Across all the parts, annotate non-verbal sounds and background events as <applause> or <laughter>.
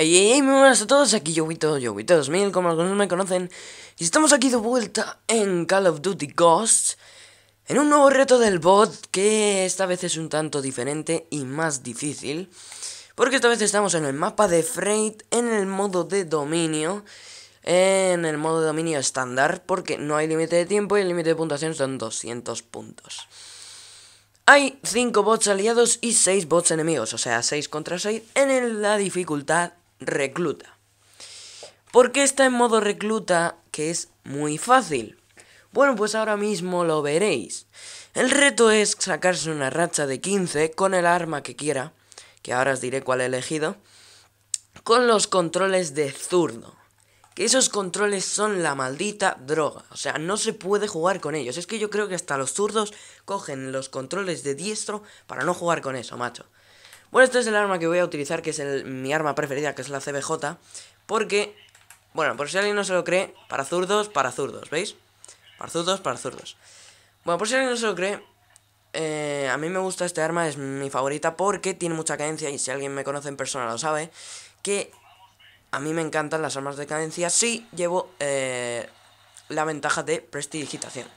Hey, hey, hey, muy buenas a todos, aquí yo Yowito 2000, como algunos me conocen Y estamos aquí de vuelta en Call of Duty Ghosts En un nuevo reto del bot, que esta vez es un tanto diferente y más difícil Porque esta vez estamos en el mapa de Freight, en el modo de dominio En el modo de dominio estándar, porque no hay límite de tiempo y el límite de puntuación son 200 puntos hay 5 bots aliados y 6 bots enemigos, o sea, 6 contra 6 en la dificultad recluta. ¿Por qué está en modo recluta? Que es muy fácil. Bueno, pues ahora mismo lo veréis. El reto es sacarse una racha de 15 con el arma que quiera, que ahora os diré cuál he elegido, con los controles de zurdo. Que esos controles son la maldita droga. O sea, no se puede jugar con ellos. Es que yo creo que hasta los zurdos cogen los controles de diestro para no jugar con eso, macho. Bueno, este es el arma que voy a utilizar, que es mi arma preferida, que es la CBJ. Porque, bueno, por si alguien no se lo cree, para zurdos, para zurdos, ¿veis? Para zurdos, para zurdos. Bueno, por si alguien no se lo cree, eh, a mí me gusta este arma, es mi favorita porque tiene mucha cadencia y si alguien me conoce en persona lo sabe, que a mí me encantan las armas de cadencia si llevo eh, la ventaja de prestidigitación.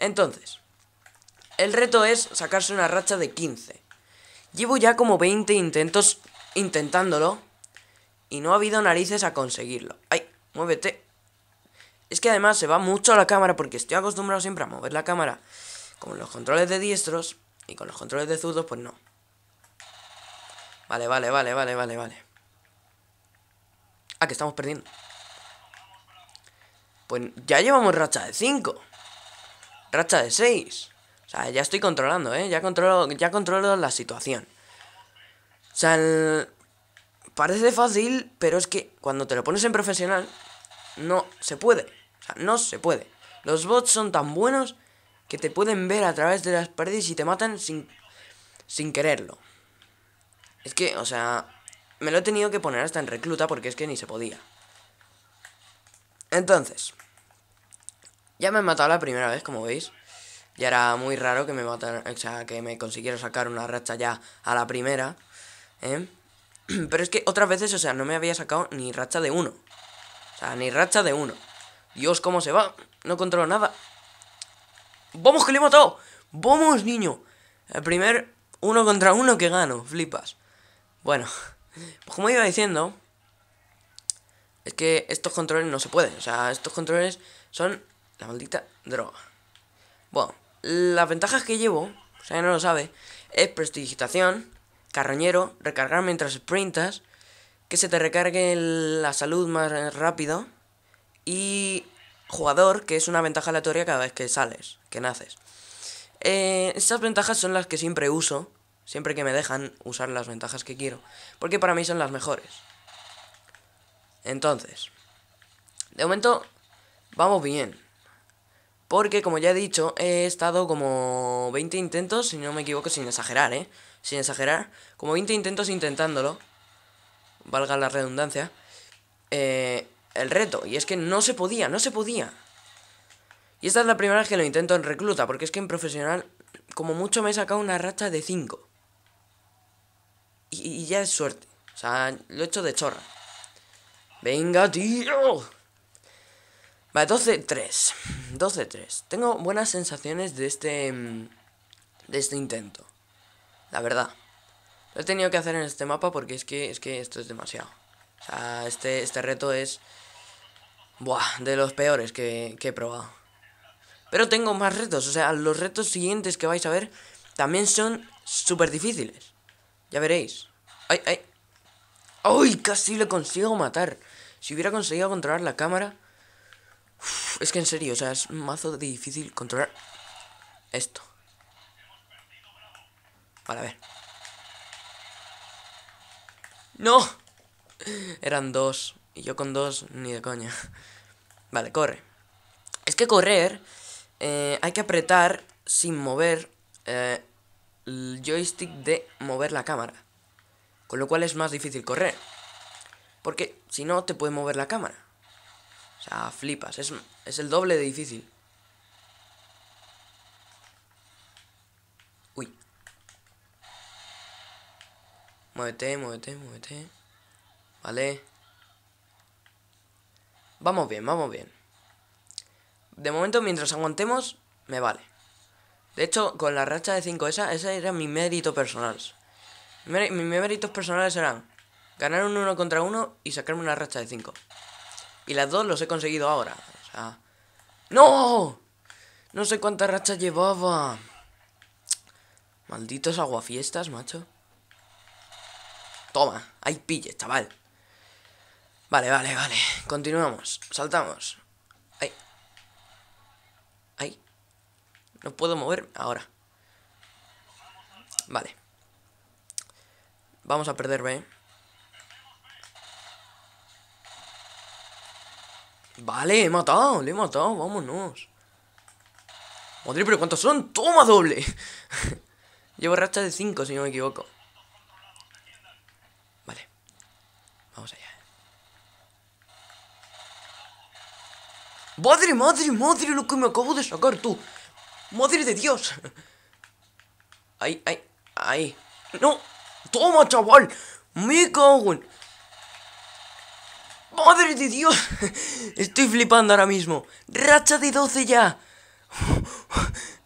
Entonces, el reto es sacarse una racha de 15. Llevo ya como 20 intentos intentándolo y no ha habido narices a conseguirlo. ¡Ay! ¡Muévete! Es que además se va mucho la cámara porque estoy acostumbrado siempre a mover la cámara con los controles de diestros y con los controles de zudos, pues no. Vale, vale, vale, vale, vale, vale. Ah, que estamos perdiendo. Pues ya llevamos racha de 5. Racha de 6. O sea, ya estoy controlando, ¿eh? Ya controlo, ya la situación. O sea, parece fácil, pero es que cuando te lo pones en profesional, no se puede. O sea, no se puede. Los bots son tan buenos que te pueden ver a través de las paredes y te matan sin, sin quererlo. Es que, o sea, me lo he tenido que poner hasta en recluta porque es que ni se podía. Entonces, ya me he matado la primera vez, como veis. Ya era muy raro que me o que me consiguiera sacar una racha ya a la primera. ¿eh? <clears throat> Pero es que otras veces, o sea, no me había sacado ni racha de uno. O sea, ni racha de uno. Dios, cómo se va. No controlo nada. ¡Vamos, que le he matado! ¡Vamos, niño! El primer uno contra uno que gano. Flipas. Bueno, <laughs> pues como iba diciendo, es que estos controles no se pueden. O sea, estos controles son la maldita droga. Bueno, las ventajas que llevo, o sea, no lo sabe, es prestigitación, carroñero, recargar mientras sprintas, que se te recargue la salud más rápido y jugador, que es una ventaja aleatoria cada vez que sales, que naces. Eh, estas ventajas son las que siempre uso, siempre que me dejan usar las ventajas que quiero, porque para mí son las mejores. Entonces, de momento, vamos bien. Porque, como ya he dicho, he estado como 20 intentos, si no me equivoco, sin exagerar, ¿eh? Sin exagerar, como 20 intentos intentándolo, valga la redundancia, eh, el reto. Y es que no se podía, no se podía. Y esta es la primera vez que lo intento en recluta, porque es que en profesional, como mucho me he sacado una racha de 5. Y, y ya es suerte. O sea, lo he hecho de chorra. Venga, tío. Vale, 12 3. 12 3. Tengo buenas sensaciones de este. Mm, de este intento. La verdad. Lo he tenido que hacer en este mapa porque es que, es que esto es demasiado. O sea, este, este reto es. Buah, de los peores que, he probado. Pero tengo más retos. O sea, los retos siguientes que vais a ver también son súper difíciles. Ya veréis. ¡Ay, ay! ¡Ay! Casi le consigo matar. Si hubiera conseguido controlar la cámara es que en serio, o sea, es mazo difícil controlar esto. Vale, a ver. ¡No! Eran dos. Y yo con dos, ni de coña. Vale, corre. Es que correr, eh, hay que apretar sin mover eh, el joystick de mover la cámara. Con lo cual es más difícil correr. Porque si no, te puede mover la cámara. O sea, flipas. Es, el doble de difícil. Uy. Muévete, muévete, muévete. Vale. Vamos bien, vamos bien. De momento, mientras aguantemos, me vale. De hecho, con la racha de 5 esa, ese era mi mérito personal. Mis méritos personales eran ganar un 1 contra 1 y sacarme una racha de 5. Y las dos los he conseguido ahora. ¡No! No sé cuánta racha llevaba. Malditos aguafiestas, macho. Toma, ahí pille, chaval. Vale, vale, vale. Continuamos. Saltamos. Ahí. Ahí. No puedo moverme. ahora. Vale. Vamos a perderme, eh. Vale, he matado, le he matado, vámonos. Madre, pero ¿cuántos son? ¡Toma doble! <laughs> Llevo racha de 5, si no me equivoco. Vale. Vamos allá. Madre, madre, madre, lo que me acabo de sacar tú. Madre de Dios. Ay, ay, ay. No. Toma, chaval. Me cago en... ¡Madre de Dios! Estoy flipando ahora mismo. ¡Racha de 12 ya!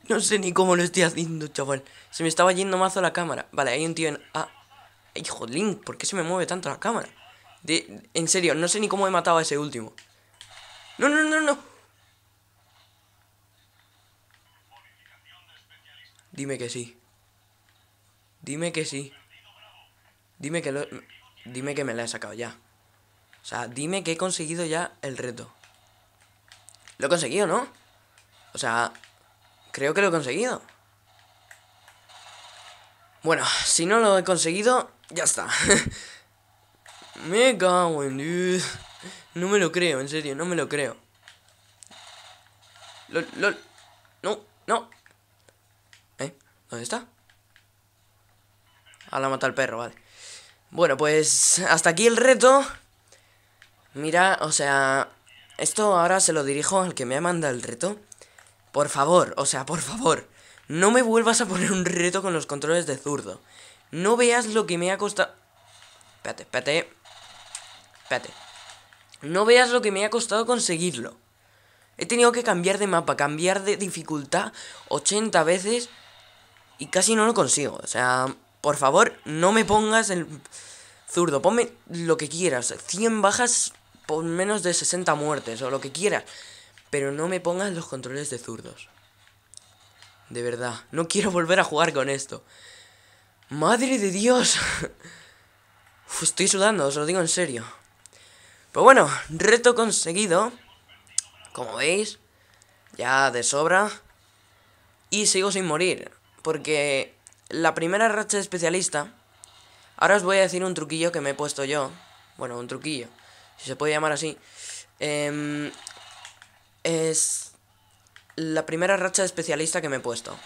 No sé ni cómo lo estoy haciendo, chaval. Se me estaba yendo mazo la cámara. Vale, hay un tío en... Ah, hijo Link, ¿por qué se me mueve tanto la cámara? De... En serio, no sé ni cómo he matado a ese último. No, no, no, no. Dime que sí. Dime que sí. Dime que lo... Dime que me la he sacado ya. O sea, dime que he conseguido ya el reto. Lo he conseguido, ¿no? O sea, creo que lo he conseguido. Bueno, si no lo he conseguido, ya está. <laughs> me cago en Dios. No me lo creo, en serio, no me lo creo. Lol, lol. No, no. ¿Eh? ¿Dónde está? A la mata al perro, vale. Bueno, pues hasta aquí el reto. Mira, o sea, esto ahora se lo dirijo al que me ha mandado el reto. Por favor, o sea, por favor, no me vuelvas a poner un reto con los controles de zurdo. No veas lo que me ha costado... Espérate, espérate. Espérate. No veas lo que me ha costado conseguirlo. He tenido que cambiar de mapa, cambiar de dificultad 80 veces y casi no lo consigo. O sea, por favor, no me pongas el zurdo. Ponme lo que quieras. 100 bajas por menos de 60 muertes o lo que quieras. Pero no me pongas los controles de zurdos. De verdad, no quiero volver a jugar con esto. ¡Madre de Dios! <laughs> estoy sudando, os lo digo en serio. Pues bueno, reto conseguido. Como veis, ya de sobra. Y sigo sin morir. Porque la primera racha de especialista... Ahora os voy a decir un truquillo que me he puesto yo. Bueno, un truquillo si se puede llamar así, em, es la primera racha de especialista que me he puesto.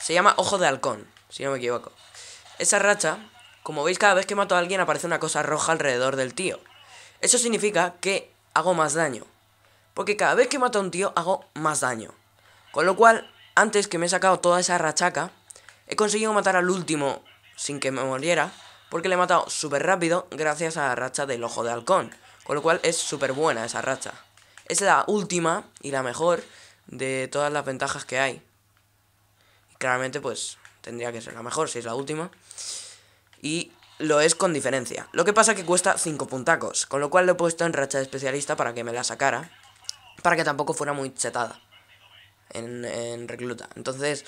Se llama Ojo de Halcón, si no me equivoco. Esa racha, como veis, cada vez que mato a alguien aparece una cosa roja alrededor del tío. Eso significa que hago más daño. Porque cada vez que mato a un tío hago más daño. Con lo cual, antes que me he sacado toda esa rachaca, he conseguido matar al último sin que me muriera, porque le he matado súper rápido gracias a la racha del ojo de halcón. Con lo cual es súper buena esa racha. Es la última y la mejor de todas las ventajas que hay. claramente, pues tendría que ser la mejor si es la última. Y lo es con diferencia. Lo que pasa que cuesta 5 puntacos, con lo cual lo he puesto en racha de especialista para que me la sacara. Para que tampoco fuera muy chetada en, recluta. Entonces,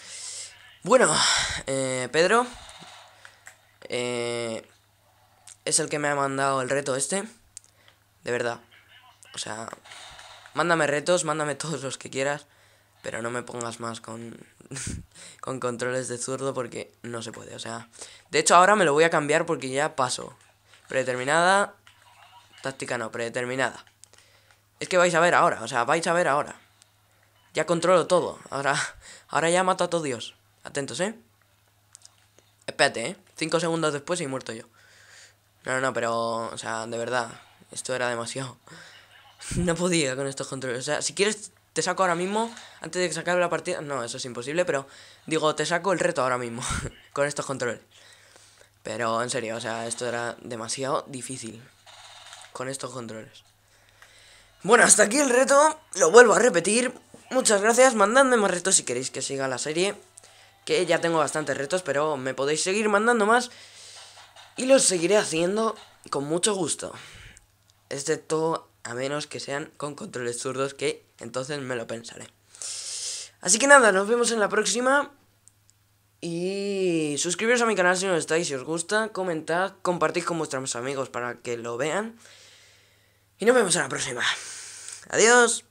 bueno, eh, Pedro eh, es el que me ha mandado el reto este de verdad. O sea, mándame retos, mándame <laughs> todos los que quieras, pero no me pongas más con, <laughs> con controles de zurdo porque no se puede. O sea, de hecho ahora me lo voy a cambiar porque ya paso. Predeterminada, táctica no, predeterminada. Es que vais a ver ahora, o sea, vais a ver ahora. Ya controlo todo, ahora, <laughs> ahora ya mato a todo Dios. Atentos, ¿eh? Espérate, ¿eh? Cinco segundos después y muerto yo. No, no, no, pero, o sea, de verdad. Esto era demasiado. <laughs> No podía con estos controles. O sea, si quieres, te saco ahora mismo, antes de que la partida. No, eso es imposible, pero digo, te saco el reto ahora mismo <laughs> con estos controles. Pero en serio, o sea, esto era demasiado difícil con estos controles. Bueno, hasta aquí el reto. Lo vuelvo a repetir. Muchas gracias. Mandadme más retos si queréis que siga la serie. Que ya tengo bastantes retos, pero me podéis seguir mandando más. Y los seguiré haciendo con mucho gusto todo a menos que sean con controles zurdos, que entonces me lo pensaré. Así que nada, nos vemos en la próxima. Y suscribiros a mi canal si no estáis, si os gusta, comentad, compartid con vuestros amigos para que lo vean. Y nos vemos en la próxima. Adiós.